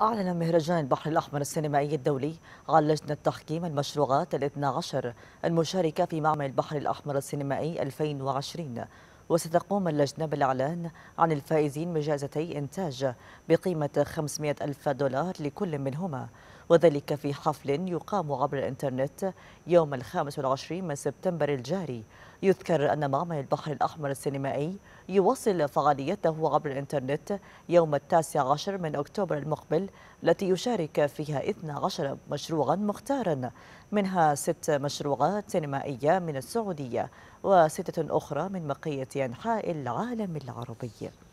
أعلن مهرجان البحر الأحمر السينمائي الدولي عن لجنة تحكيم المشروعات الاثنى عشر المشاركة في معمل البحر الأحمر السينمائي 2020 وستقوم اللجنة بالإعلان عن الفائزين بجائزتي إنتاج بقيمة 500 ألف دولار لكل منهما وذلك في حفل يقام عبر الإنترنت يوم الخامس والعشرين من سبتمبر الجاري يذكر أن معمل البحر الأحمر السينمائي يواصل فعاليته عبر الإنترنت يوم التاسع عشر من أكتوبر المقبل التي يشارك فيها 12 مشروعا مختارا منها ست مشروعات سينمائية من السعودية وستة أخرى من بقية أنحاء العالم العربي